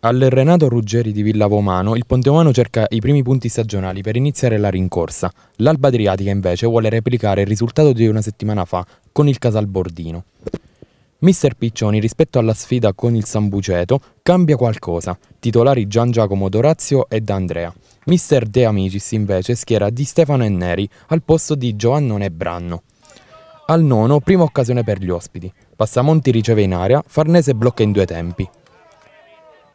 Al Renato Ruggeri di Villavomano, il Pontevano cerca i primi punti stagionali per iniziare la rincorsa. L'Alba Adriatica invece vuole replicare il risultato di una settimana fa con il Casalbordino. Mister Piccioni rispetto alla sfida con il Sambuceto cambia qualcosa, titolari Gian Giacomo Dorazio e D'Andrea. Mister De Amicis invece schiera Di Stefano e Neri al posto di Giovannone Branno. Al nono, prima occasione per gli ospiti. Passamonti riceve in aria, Farnese blocca in due tempi.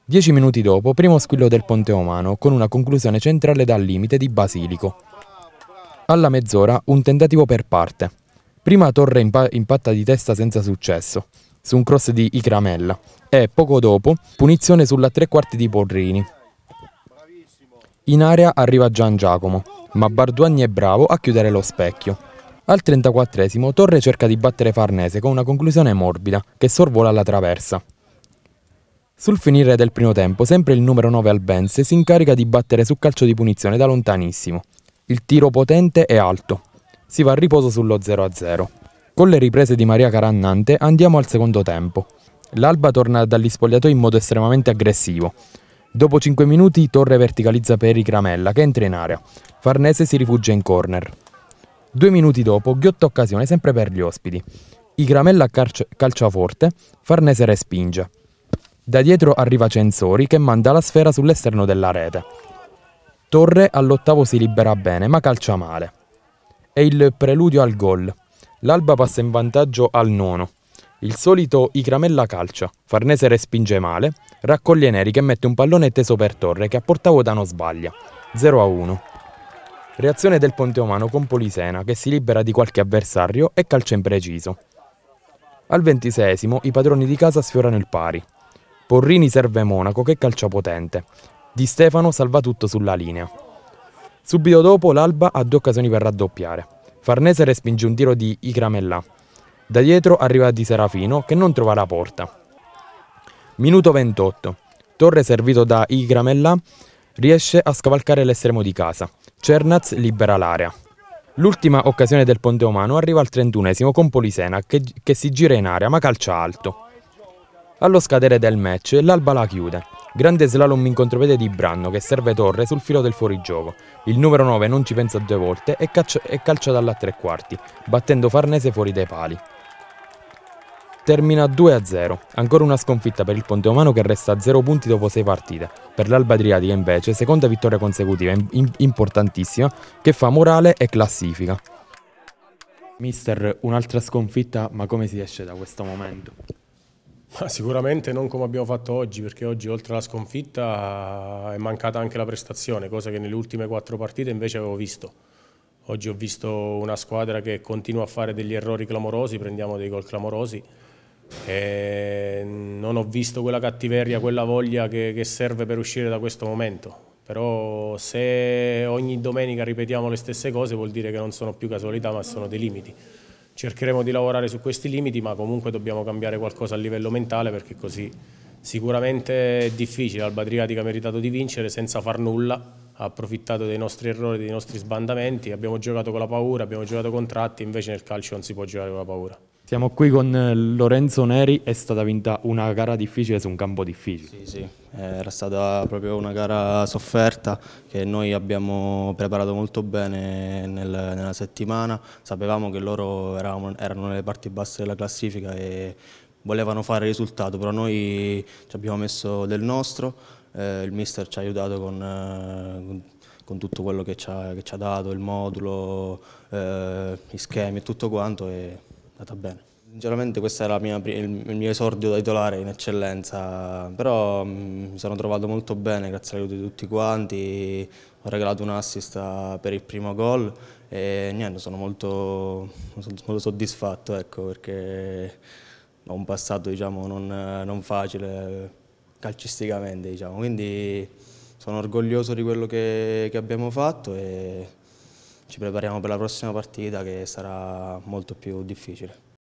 Dieci minuti dopo, primo squillo del Ponte Omano, con una conclusione centrale dal limite di Basilico. Alla mezz'ora, un tentativo per parte. Prima Torre impa- impatta di testa senza successo, su un cross di Icramella, e poco dopo, punizione sulla tre quarti di Porrini. In area arriva Gian Giacomo, ma Barduani è bravo a chiudere lo specchio. Al 34 Torre cerca di battere Farnese con una conclusione morbida che sorvola la traversa. Sul finire del primo tempo, sempre il numero 9 Albense si incarica di battere su calcio di punizione da lontanissimo. Il tiro potente è alto. Si va a riposo sullo 0-0. Con le riprese di Maria Carannante andiamo al secondo tempo. L'Alba torna dagli spogliatoi in modo estremamente aggressivo. Dopo 5 minuti Torre verticalizza per Cramella che entra in area. Farnese si rifugia in corner. Due minuti dopo, ghiotta occasione sempre per gli ospiti. Igramella calcia forte, Farnese respinge. Da dietro arriva Censori che manda la sfera sull'esterno della rete. Torre all'ottavo si libera bene ma calcia male. È il preludio al gol. L'Alba passa in vantaggio al nono. Il solito Icramella calcia, Farnese respinge male, raccoglie Neri che mette un pallone teso per Torre che a portavoda non sbaglia. 0 a 1. Reazione del Ponteomano con Polisena che si libera di qualche avversario e calcia impreciso. Al ventisesimo i padroni di casa sfiorano il pari. Porrini serve Monaco che calcia potente. Di Stefano salva tutto sulla linea. Subito dopo l'Alba ha due occasioni per raddoppiare. Farnese respinge un tiro di Icramellà. Da dietro arriva Di Serafino che non trova la porta. Minuto 28. Torre servito da Igramella riesce a scavalcare l'estremo di casa. Cernaz libera l'area. L'ultima occasione del Ponte Umano arriva al 31esimo con Polisena che, che si gira in aria ma calcia alto. Allo scadere del match, l'Alba la chiude. Grande slalom in contropiede di Branno che serve Torre sul filo del fuorigioco. Il numero 9 non ci pensa due volte e, caccia, e calcia dalla tre quarti, battendo Farnese fuori dai pali. Termina 2-0, ancora una sconfitta per il Ponteomano che resta a 0 punti dopo 6 partite. Per l'Alba Adriatica invece, seconda vittoria consecutiva importantissima che fa morale e classifica. Mister, un'altra sconfitta, ma come si esce da questo momento? Ma sicuramente non come abbiamo fatto oggi, perché oggi oltre alla sconfitta è mancata anche la prestazione, cosa che nelle ultime quattro partite invece avevo visto. Oggi ho visto una squadra che continua a fare degli errori clamorosi, prendiamo dei gol clamorosi. non ho visto quella cattiveria, quella voglia che, che, serve per uscire da questo momento. Però se ogni domenica ripetiamo le stesse cose vuol dire che non sono più casualità ma sono dei limiti cercheremo di lavorare su questi limiti, ma comunque dobbiamo cambiare qualcosa a livello mentale perché così sicuramente è difficile. Alba Adriatica ha meritato di vincere senza far nulla, ha approfittato dei nostri errori, dei nostri sbandamenti, abbiamo giocato con la paura, abbiamo giocato contratti, invece nel calcio non si può giocare con la paura. Siamo qui con eh, Lorenzo Neri, è stata vinta una gara difficile su un campo difficile. Sì, sì, era stata proprio una gara sofferta che noi abbiamo preparato molto bene nel, nella settimana, sapevamo che loro eravamo, erano nelle parti basse della classifica e volevano fare risultato, però noi ci abbiamo messo del nostro, eh, il mister ci ha aiutato con, eh, con con tutto quello che ci ha, che ci ha dato, il modulo, eh, i schemi e tutto quanto. E andata bene. Sinceramente questo era mia, il mio esordio da titolare in eccellenza, però mm, mi sono trovato molto bene grazie all'aiuto di tutti quanti, ho regalato un assist per il primo gol e niente, sono molto, molto soddisfatto ecco, perché ho un passato diciamo, non, non, facile calcisticamente, diciamo. quindi sono orgoglioso di quello che, che abbiamo fatto. E ci prepariamo per la prossima partita che sarà molto più difficile.